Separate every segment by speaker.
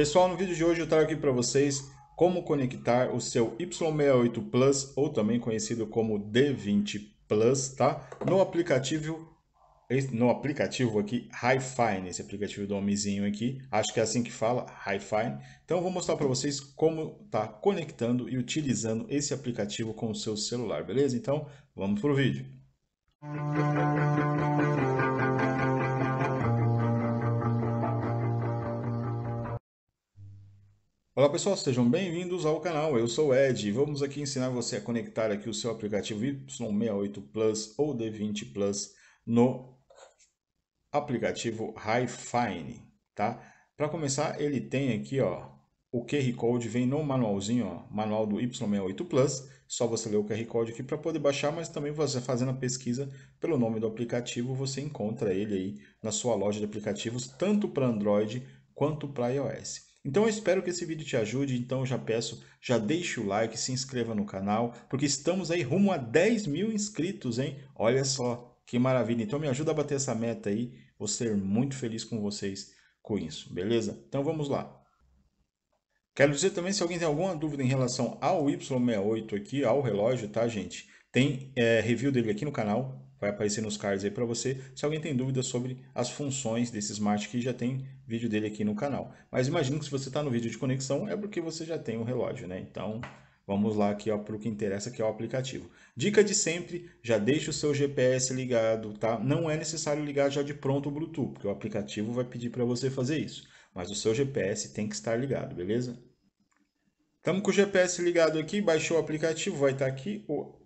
Speaker 1: Pessoal, no vídeo de hoje eu trago aqui para vocês como conectar o seu Y68 Plus, ou também conhecido como D20 Plus, tá? No aplicativo no aplicativo aqui, HiFi, esse aplicativo do homizinho aqui, acho que é assim que fala, HiFi. Então, eu vou mostrar para vocês como tá conectando e utilizando esse aplicativo com o seu celular, beleza? Então, vamos pro vídeo. Música Olá pessoal, sejam bem-vindos ao canal, eu sou o Ed e vamos aqui ensinar você a conectar aqui o seu aplicativo Y68 Plus ou D20 Plus no aplicativo HiFine, tá? Para começar, ele tem aqui, ó, o QR Code vem no manualzinho, ó, manual do Y68 Plus, só você ler o QR Code aqui para poder baixar, mas também você fazendo a pesquisa pelo nome do aplicativo, você encontra ele aí na sua loja de aplicativos, tanto para Android quanto para iOS. Então eu espero que esse vídeo te ajude, então já peço, já deixe o like, se inscreva no canal, porque estamos aí rumo a 10 mil inscritos, hein? Olha só, que maravilha. Então me ajuda a bater essa meta aí, vou ser muito feliz com vocês com isso, beleza? Então vamos lá. Quero dizer também, se alguém tem alguma dúvida em relação ao Y68 aqui, ao relógio, tá gente? Tem é, review dele aqui no canal, vai aparecer nos cards aí para você. Se alguém tem dúvidas sobre as funções desse Smart Key, já tem vídeo dele aqui no canal. Mas imagino que se você está no vídeo de conexão, é porque você já tem o um relógio, né? Então, vamos lá aqui para o que interessa, que é o aplicativo. Dica de sempre, já deixa o seu GPS ligado, tá? Não é necessário ligar já de pronto o Bluetooth, porque o aplicativo vai pedir para você fazer isso. Mas o seu GPS tem que estar ligado, beleza? Estamos com o GPS ligado aqui, baixou o aplicativo, vai estar tá aqui o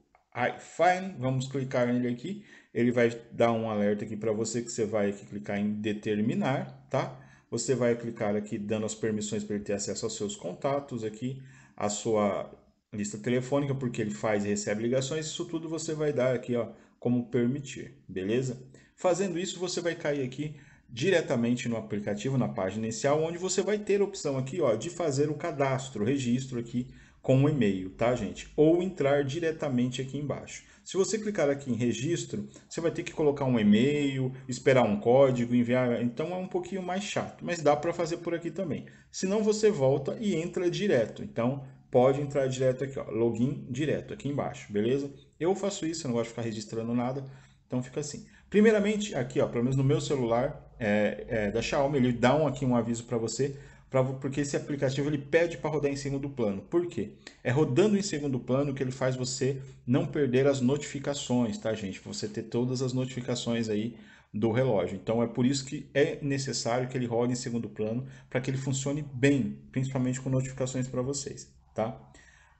Speaker 1: fine vamos clicar nele aqui, ele vai dar um alerta aqui para você que você vai clicar em determinar, tá? Você vai clicar aqui dando as permissões para ele ter acesso aos seus contatos aqui, a sua lista telefônica, porque ele faz e recebe ligações, isso tudo você vai dar aqui, ó, como permitir, beleza? Fazendo isso, você vai cair aqui diretamente no aplicativo, na página inicial, onde você vai ter a opção aqui, ó, de fazer o cadastro, o registro aqui com o e-mail, tá, gente? Ou entrar diretamente aqui embaixo. Se você clicar aqui em registro, você vai ter que colocar um e-mail, esperar um código, enviar. Então é um pouquinho mais chato, mas dá para fazer por aqui também. Se não, você volta e entra direto. Então pode entrar direto aqui, ó, login direto aqui embaixo, beleza? Eu faço isso, eu não gosto de ficar registrando nada, então fica assim. Primeiramente, aqui, ó, pelo menos no meu celular é, é, da Xiaomi, ele dá um, aqui um aviso para você Pra, porque esse aplicativo ele pede para rodar em segundo plano. Por quê? É rodando em segundo plano que ele faz você não perder as notificações, tá, gente? Você ter todas as notificações aí do relógio. Então é por isso que é necessário que ele rode em segundo plano para que ele funcione bem, principalmente com notificações para vocês, tá?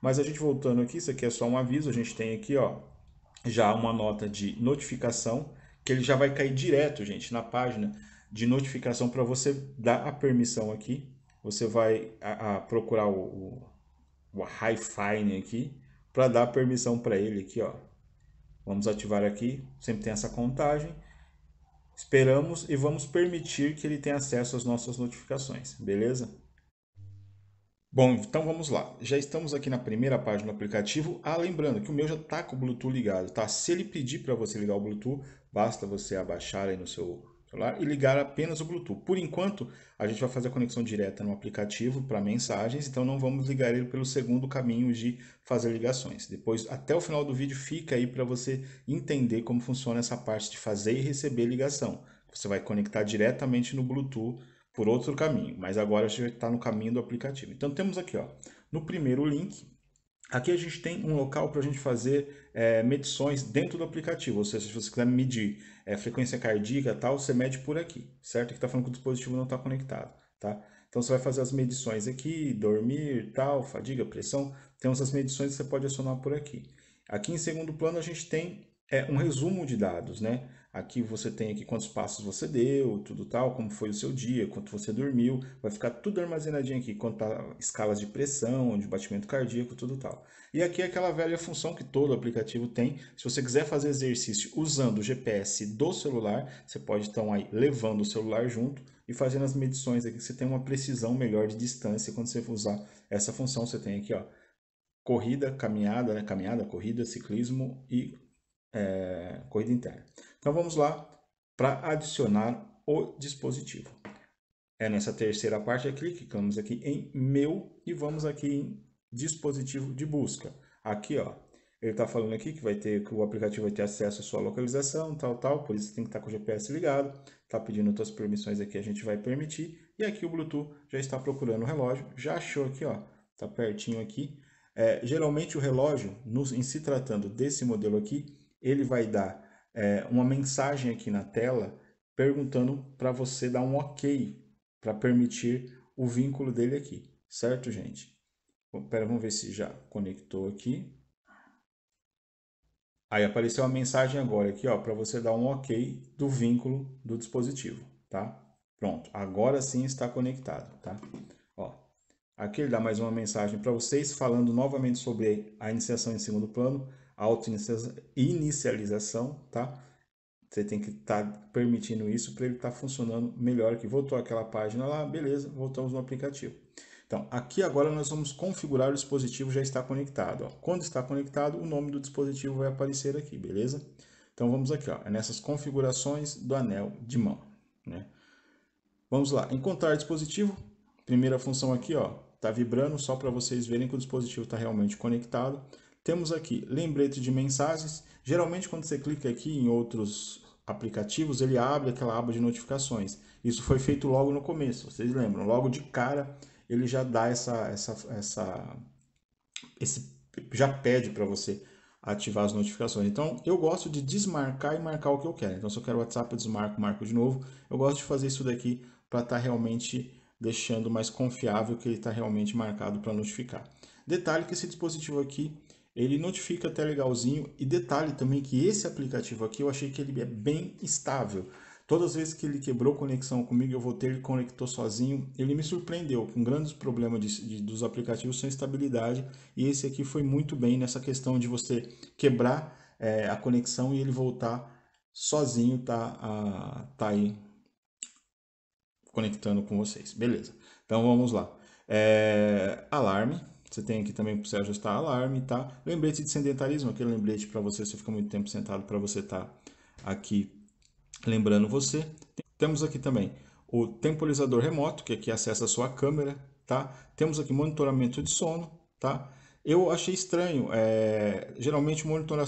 Speaker 1: Mas a gente voltando aqui, isso aqui é só um aviso, a gente tem aqui, ó, já uma nota de notificação que ele já vai cair direto, gente, na página de notificação para você dar a permissão aqui você vai a, a procurar o, o, o fine aqui para dar permissão para ele aqui, ó. Vamos ativar aqui, sempre tem essa contagem. Esperamos e vamos permitir que ele tenha acesso às nossas notificações, beleza? Bom, então vamos lá. Já estamos aqui na primeira página do aplicativo. Ah, lembrando que o meu já está com o Bluetooth ligado, tá? Se ele pedir para você ligar o Bluetooth, basta você abaixar aí no seu celular e ligar apenas o Bluetooth. Por enquanto, a gente vai fazer a conexão direta no aplicativo para mensagens, então não vamos ligar ele pelo segundo caminho de fazer ligações. Depois, até o final do vídeo, fica aí para você entender como funciona essa parte de fazer e receber ligação. Você vai conectar diretamente no Bluetooth por outro caminho, mas agora a gente está no caminho do aplicativo. Então temos aqui, ó, no primeiro link, Aqui a gente tem um local para a gente fazer é, medições dentro do aplicativo, ou seja, se você quiser medir é, frequência cardíaca e tal, você mede por aqui, certo? Aqui está falando que o dispositivo não está conectado, tá? Então você vai fazer as medições aqui, dormir, tal, fadiga, pressão, tem essas medições que você pode acionar por aqui. Aqui em segundo plano a gente tem é um resumo de dados, né? Aqui você tem aqui quantos passos você deu, tudo tal, como foi o seu dia, quanto você dormiu, vai ficar tudo armazenadinho aqui, quanto tá escalas de pressão, de batimento cardíaco, tudo tal. E aqui é aquela velha função que todo aplicativo tem. Se você quiser fazer exercício usando o GPS do celular, você pode então aí levando o celular junto e fazendo as medições aqui, você tem uma precisão melhor de distância quando você usar essa função, você tem aqui, ó, corrida, caminhada, né? caminhada, corrida, ciclismo e é, corrida interna. Então vamos lá para adicionar o dispositivo. É nessa terceira parte aqui, clicamos aqui em meu e vamos aqui em dispositivo de busca. Aqui, ó, ele está falando aqui que vai ter que o aplicativo vai ter acesso à sua localização, tal, tal, por isso tem que estar tá com o GPS ligado. Está pedindo outras permissões aqui, a gente vai permitir. E aqui o Bluetooth já está procurando o relógio, já achou aqui, ó, está pertinho aqui. É, geralmente o relógio, nos, em se tratando desse modelo aqui, ele vai dar é, uma mensagem aqui na tela perguntando para você dar um ok para permitir o vínculo dele aqui, certo, gente? Pera, vamos ver se já conectou aqui. Aí apareceu uma mensagem agora aqui, ó, para você dar um OK do vínculo do dispositivo, tá? Pronto, agora sim está conectado, tá? Ó, aqui ele dá mais uma mensagem para vocês falando novamente sobre a iniciação em segundo plano auto-inicialização, tá? Você tem que estar tá permitindo isso para ele estar tá funcionando melhor. Que voltou aquela página lá, beleza, voltamos no aplicativo. Então, aqui agora nós vamos configurar o dispositivo já está conectado. Ó. Quando está conectado, o nome do dispositivo vai aparecer aqui, beleza? Então, vamos aqui, ó, é nessas configurações do anel de mão. Né? Vamos lá, encontrar dispositivo. Primeira função aqui, ó, tá vibrando só para vocês verem que o dispositivo está realmente conectado. Temos aqui lembrete de mensagens. Geralmente, quando você clica aqui em outros aplicativos, ele abre aquela aba de notificações. Isso foi feito logo no começo, vocês lembram? Logo de cara, ele já dá essa... essa, essa esse, já pede para você ativar as notificações. Então, eu gosto de desmarcar e marcar o que eu quero. Então, se eu quero WhatsApp, eu desmarco, marco de novo. Eu gosto de fazer isso daqui para estar tá realmente deixando mais confiável que ele está realmente marcado para notificar. Detalhe que esse dispositivo aqui ele notifica até legalzinho. E detalhe também que esse aplicativo aqui eu achei que ele é bem estável. Todas as vezes que ele quebrou conexão comigo, eu voltei, ele conectou sozinho. Ele me surpreendeu com grandes problemas de, de, dos aplicativos sem estabilidade. E esse aqui foi muito bem nessa questão de você quebrar é, a conexão e ele voltar sozinho, tá, a, tá aí conectando com vocês. Beleza, então vamos lá. É, alarme, você tem aqui também para você ajustar alarme, tá? Lembrete de sedentarismo, aquele lembrete para você, você fica muito tempo sentado para você estar tá aqui lembrando você. Temos aqui também o temporizador remoto, que aqui acessa a sua câmera, tá? Temos aqui monitoramento de sono, tá? Eu achei estranho, é... geralmente o monitora...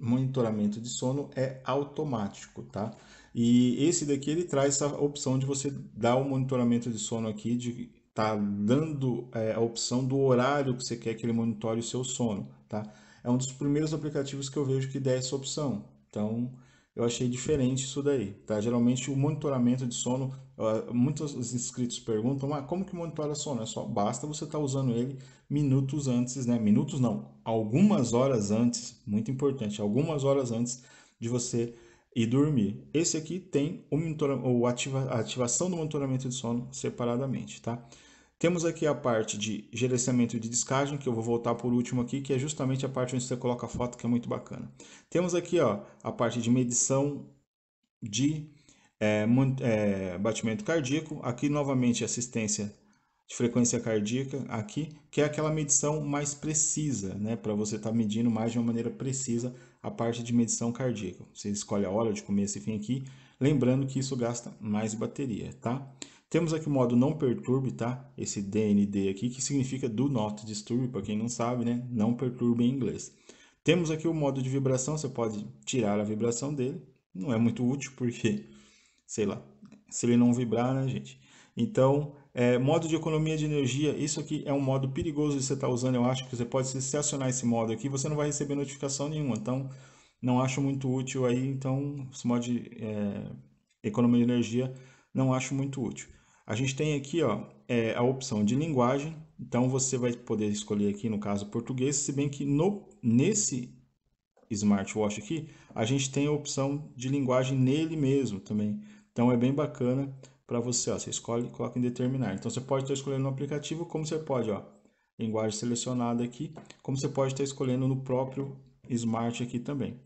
Speaker 1: monitoramento de sono é automático, tá? E esse daqui ele traz essa opção de você dar o monitoramento de sono aqui de tá dando é, a opção do horário que você quer que ele monitore o seu sono, tá? É um dos primeiros aplicativos que eu vejo que dá essa opção. Então, eu achei diferente isso daí, tá? Geralmente o monitoramento de sono, muitos inscritos perguntam, ah, como que monitora sono? É só basta você estar tá usando ele minutos antes, né? Minutos não, algumas horas antes, muito importante, algumas horas antes de você e dormir. Esse aqui tem o, o ativa, a ativação do monitoramento de sono separadamente, tá? Temos aqui a parte de gerenciamento de descagem, que eu vou voltar por último aqui, que é justamente a parte onde você coloca a foto, que é muito bacana. Temos aqui ó, a parte de medição de é, é, batimento cardíaco. Aqui, novamente, assistência de frequência cardíaca, aqui, que é aquela medição mais precisa, né? Para você estar tá medindo mais de uma maneira precisa a parte de medição cardíaca. Você escolhe a hora de começo e fim aqui, lembrando que isso gasta mais bateria, tá? Temos aqui o modo não perturbe, tá? Esse DND aqui, que significa do not disturb, para quem não sabe, né? Não perturbe em inglês. Temos aqui o modo de vibração, você pode tirar a vibração dele. Não é muito útil porque, sei lá, se ele não vibrar, né, gente? Então, é, modo de economia de energia, isso aqui é um modo perigoso de você estar tá usando, eu acho que você pode se acionar esse modo aqui, você não vai receber notificação nenhuma, então não acho muito útil aí, então esse modo de é, economia de energia não acho muito útil. A gente tem aqui ó, é, a opção de linguagem, então você vai poder escolher aqui no caso português, se bem que no, nesse smartwatch aqui, a gente tem a opção de linguagem nele mesmo também, então é bem bacana para você. Ó. Você escolhe e coloca em determinar. Então você pode estar escolhendo no aplicativo, como você pode, ó, linguagem selecionada aqui, como você pode estar escolhendo no próprio Smart aqui também.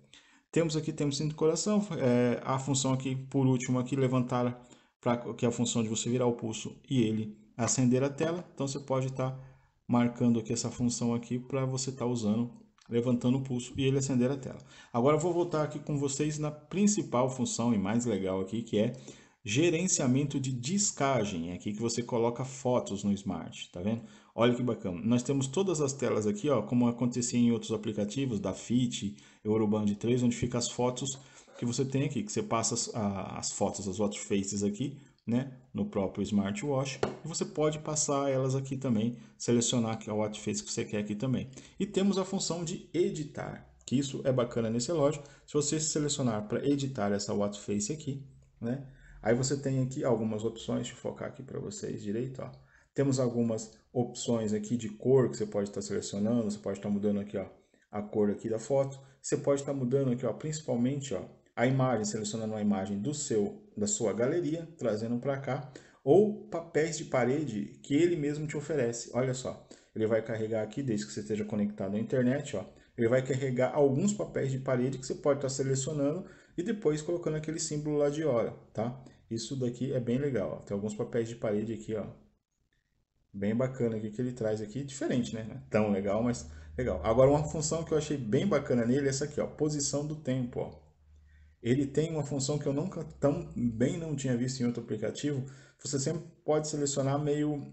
Speaker 1: Temos aqui, temos de coração, é, a função aqui, por último, aqui, levantar, pra, que é a função de você virar o pulso e ele acender a tela. Então você pode estar marcando aqui essa função aqui para você estar usando, levantando o pulso e ele acender a tela. Agora eu vou voltar aqui com vocês na principal função e mais legal aqui, que é gerenciamento de discagem, é aqui que você coloca fotos no Smart, tá vendo? Olha que bacana. Nós temos todas as telas aqui, ó, como acontecia em outros aplicativos, da FIT, Euroband 3, onde fica as fotos que você tem aqui, que você passa as, as fotos, as watch faces aqui, né, no próprio smartwatch. E você pode passar elas aqui também, selecionar a watch face que você quer aqui também. E temos a função de editar, que isso é bacana nesse relógio. Se você selecionar para editar essa watch face aqui, né, Aí você tem aqui algumas opções, deixa eu focar aqui para vocês direito, ó. Temos algumas opções aqui de cor que você pode estar tá selecionando, você pode estar tá mudando aqui, ó, a cor aqui da foto. Você pode estar tá mudando aqui, ó, principalmente, ó, a imagem, selecionando a imagem do seu, da sua galeria, trazendo para cá, ou papéis de parede que ele mesmo te oferece. Olha só, ele vai carregar aqui, desde que você esteja conectado à internet, ó, ele vai carregar alguns papéis de parede que você pode estar selecionando e depois colocando aquele símbolo lá de hora, tá? Isso daqui é bem legal, ó. tem alguns papéis de parede aqui, ó. Bem bacana aqui que ele traz aqui, diferente, né? É tão legal, mas legal. Agora uma função que eu achei bem bacana nele é essa aqui, ó, posição do tempo, ó. Ele tem uma função que eu nunca tão bem não tinha visto em outro aplicativo. Você sempre pode selecionar meio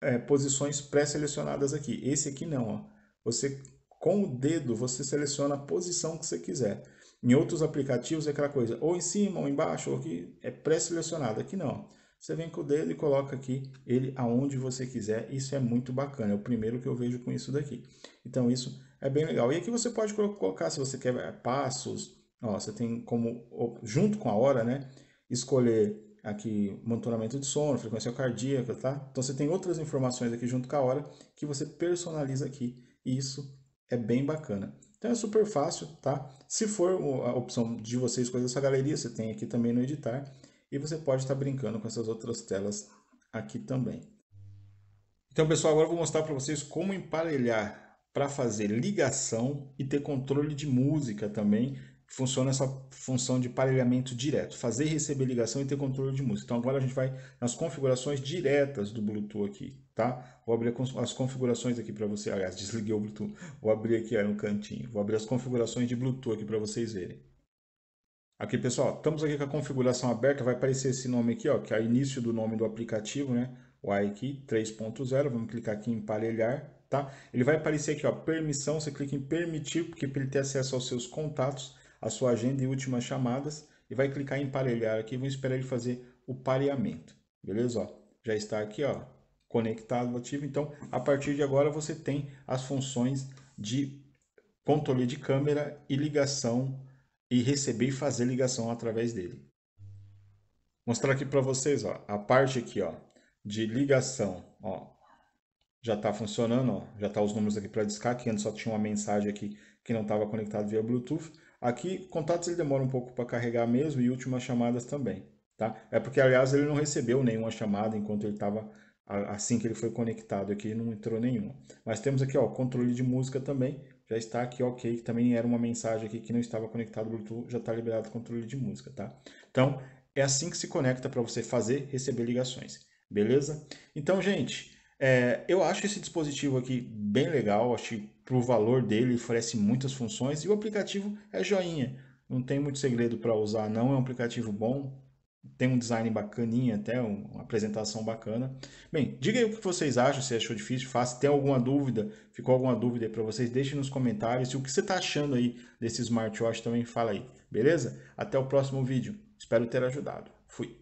Speaker 1: é, posições pré-selecionadas aqui. Esse aqui não, ó. Você com o dedo você seleciona a posição que você quiser. Em outros aplicativos é aquela coisa, ou em cima, ou embaixo, ou aqui, é pré-selecionado. Aqui não. Você vem com o dedo e coloca aqui ele aonde você quiser. Isso é muito bacana. É o primeiro que eu vejo com isso daqui. Então, isso é bem legal. E aqui você pode colocar, se você quer é, passos, ó, você tem como, junto com a hora, né, escolher aqui monitoramento de sono, frequência cardíaca, tá? Então, você tem outras informações aqui junto com a hora que você personaliza aqui. E isso é bem bacana. Então é super fácil, tá? Se for a opção de você escolher essa galeria, você tem aqui também no editar e você pode estar tá brincando com essas outras telas aqui também. Então pessoal, agora eu vou mostrar para vocês como emparelhar para fazer ligação e ter controle de música também. Funciona essa função de parelhamento direto, fazer e receber ligação e ter controle de música. Então agora a gente vai nas configurações diretas do Bluetooth aqui tá? Vou abrir as configurações aqui para você. Aliás, desliguei o Bluetooth. Vou abrir aqui ó, no cantinho. Vou abrir as configurações de Bluetooth aqui para vocês verem. Aqui, pessoal, estamos aqui com a configuração aberta. Vai aparecer esse nome aqui, ó, que é o início do nome do aplicativo, né? O iKey 3.0. Vamos clicar aqui em emparelhar, tá? Ele vai aparecer aqui, ó, permissão. Você clica em permitir, porque para ele ter acesso aos seus contatos, a sua agenda e últimas chamadas. E vai clicar em emparelhar aqui. Vamos esperar ele fazer o pareamento, beleza? Ó, já está aqui, ó, conectado ativo. Então, a partir de agora, você tem as funções de controle de câmera e ligação e receber e fazer ligação através dele. Mostrar aqui para vocês, ó, a parte aqui, ó, de ligação, ó, já está funcionando, ó, já está os números aqui para discar, que antes só tinha uma mensagem aqui que não estava conectado via Bluetooth. Aqui, contatos ele demora um pouco para carregar mesmo e últimas chamadas também, tá? É porque, aliás, ele não recebeu nenhuma chamada enquanto ele estava assim que ele foi conectado aqui, não entrou nenhuma. Mas temos aqui, ó, controle de música também, já está aqui ok, que também era uma mensagem aqui que não estava conectado ao Bluetooth, já está liberado o controle de música, tá? Então, é assim que se conecta para você fazer, receber ligações, beleza? Então, gente, é, eu acho esse dispositivo aqui bem legal, acho que para o valor dele oferece muitas funções e o aplicativo é joinha, não tem muito segredo para usar não, é um aplicativo bom, tem um design bacaninha até, uma apresentação bacana. Bem, diga aí o que vocês acham, se achou difícil, fácil, tem alguma dúvida, ficou alguma dúvida aí para vocês, deixe nos comentários. E o que você está achando aí desse smartwatch também fala aí, beleza? Até o próximo vídeo, espero ter ajudado. Fui!